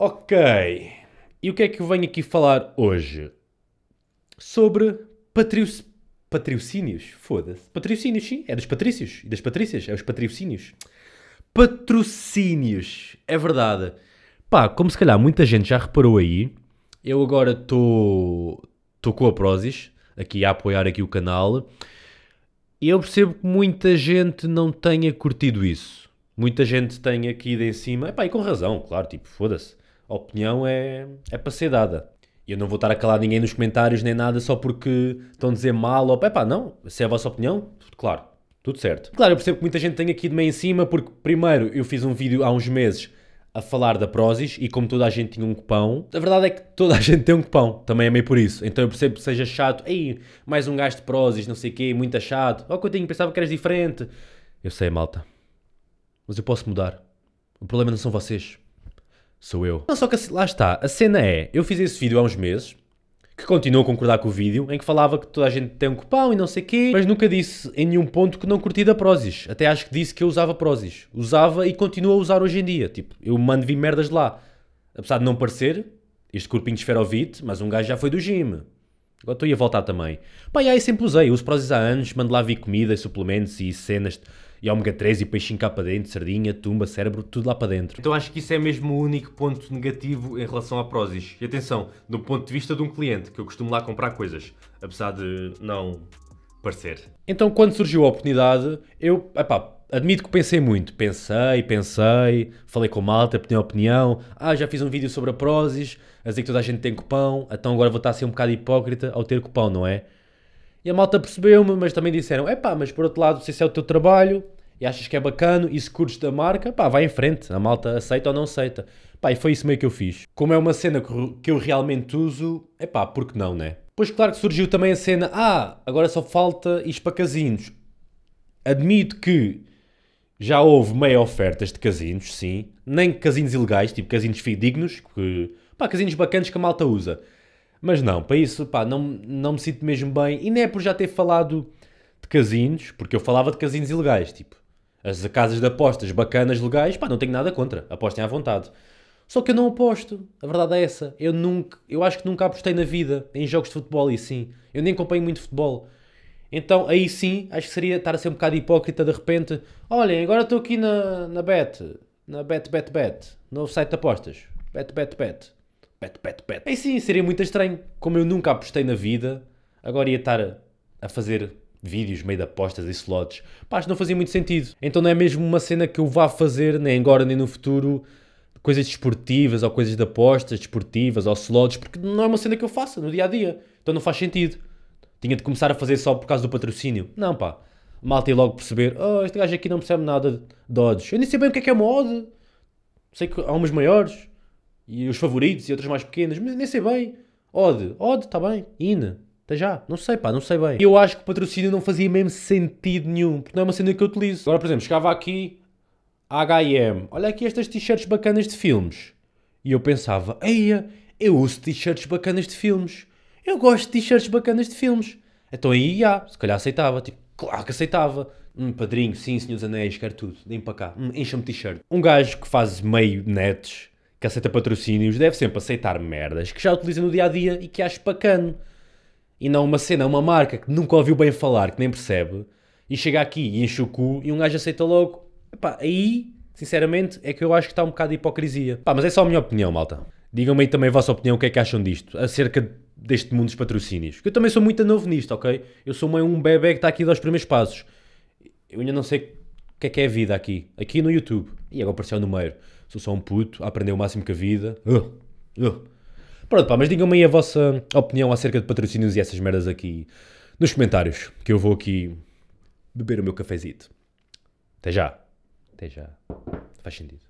Ok, e o que é que eu venho aqui falar hoje? Sobre patrio... patrocínios. Foda-se. Patrocínios, sim. É dos patrícios e das patrícias. É os patrocínios. Patrocínios. É verdade. Pá, como se calhar muita gente já reparou aí, eu agora estou com a Prozis, aqui a apoiar aqui o canal. E eu percebo que muita gente não tenha curtido isso. Muita gente tem aqui de em cima, epá, e com razão, claro, tipo, foda-se a opinião é, é para ser dada. E eu não vou estar a calar ninguém nos comentários nem nada só porque estão a dizer mal ou pá, não, se é a vossa opinião, claro, tudo certo. Claro, eu percebo que muita gente tem aqui de meio em cima porque primeiro eu fiz um vídeo há uns meses a falar da Prozis e como toda a gente tinha um cupão, a verdade é que toda a gente tem um cupão, também é meio por isso. Então eu percebo que seja chato, ei, mais um gasto de Prozis, não sei o quê, muito chato. Oh, Coutinho, pensava que eras diferente. Eu sei, malta, mas eu posso mudar. O problema não são vocês, Sou eu. Não, só que assim, lá está. A cena é, eu fiz esse vídeo há uns meses, que continuou a concordar com o vídeo, em que falava que toda a gente tem um cupão e não sei quê, mas nunca disse em nenhum ponto que não curtia da Prozis. Até acho que disse que eu usava Prozis. Usava e continuo a usar hoje em dia. Tipo, eu mando vir merdas de lá. Apesar de não parecer, este corpinho de esferovite, mas um gajo já foi do gym. Agora estou a voltar também. Pá, e aí sempre usei. Uso Prozis há anos, mando lá vir comida, suplementos e cenas e ômega 3 e peixinho cá para dentro, sardinha, tumba, cérebro, tudo lá para dentro. Então acho que isso é mesmo o único ponto negativo em relação à Prozis. E atenção, do ponto de vista de um cliente, que eu costumo lá comprar coisas, apesar de não parecer. Então quando surgiu a oportunidade, eu, epá, admito que pensei muito. Pensei, pensei, falei com malta, pedi opinião. Ah, já fiz um vídeo sobre a Prozis, a dizer que toda a gente tem cupão, então agora vou estar a ser um bocado hipócrita ao ter cupão, não é? E a malta percebeu-me, mas também disseram: é pá, mas por outro lado, se isso é o teu trabalho e achas que é bacana e se curtes da marca, pá, vai em frente. A malta aceita ou não aceita. Pá, e foi isso meio que eu fiz. Como é uma cena que eu realmente uso, é pá, porque não, né? Pois claro que surgiu também a cena: ah, agora só falta isto para casinhos. Admito que já houve meia ofertas de casinos, sim. Nem casinos ilegais, tipo casinos dignos, que, pá, casinos bacanas que a malta usa. Mas não, para isso, pá, não, não me sinto mesmo bem. E nem é por já ter falado de casinos, porque eu falava de casinos ilegais, tipo. As casas de apostas bacanas, legais, pá, não tenho nada contra. Apostem à vontade. Só que eu não aposto. A verdade é essa. Eu nunca, eu acho que nunca apostei na vida em jogos de futebol e sim. Eu nem acompanho muito futebol. Então aí sim, acho que seria estar a ser um bocado hipócrita de repente. Olhem, agora estou aqui na, na Bet, na Bet Bet Bet, novo site de apostas. Bet Bet Bet. Bet Bet Bet. Aí sim, seria muito estranho. Como eu nunca apostei na vida, agora ia estar a, fazer vídeos meio de apostas e slots. Pá, acho não fazia muito sentido. Então não é mesmo uma cena que eu vá fazer, nem agora nem no futuro, coisas desportivas ou coisas de apostas desportivas ou slots, porque não é uma cena que eu faça no dia a dia. Então não faz sentido. Tinha de começar a fazer só por causa do patrocínio. Não, pá. Malta e logo perceber, oh, este gajo aqui não percebe nada de odds. Eu nem sei bem o que é que é uma odd. Sei que há umas maiores, e os favoritos, e outras mais pequenas, mas nem sei bem. Odd, odd, está bem. Ina, até tá já. Não sei, pá, não sei bem. Eu acho que o patrocínio não fazia mesmo sentido nenhum, porque não é uma cena que eu utilizo. Agora, por exemplo, chegava aqui, H&M, olha aqui estas t-shirts bacanas de filmes. E eu pensava, eia, eu uso t-shirts bacanas de filmes eu gosto de t-shirts bacanas de filmes. Então aí, já, se calhar aceitava. Tipo, claro que aceitava. Um padrinho, sim, Senhor dos Anéis, quero tudo. Deem para cá. Um, Encha-me t-shirt. Um gajo que faz meio netos, que aceita patrocínios, deve sempre aceitar merdas que já utiliza no dia-a-dia e que acha bacana. E não uma cena, uma marca que nunca ouviu bem falar, que nem percebe, e chega aqui e enche o cu e um gajo aceita logo. Epá, aí, sinceramente, é que eu acho que está um bocado de hipocrisia. Pá, mas é só a minha opinião, malta. Digam-me aí também a vossa opinião, o que é que acham disto? Acerca de deste mundo dos patrocínios. Que eu também sou muito novo nisto, ok? Eu sou meio um bebê que está aqui a dar os primeiros passos. Eu ainda não sei o que é que é a vida aqui. Aqui no YouTube. E agora apareceu é no meio. Sou só um puto a aprender o máximo que a vida. Uh, uh. Pronto, pá, mas digam-me aí a vossa opinião acerca de patrocínios e essas merdas aqui nos comentários, que eu vou aqui beber o meu cafezito. Até já. Até já. Faz sentido.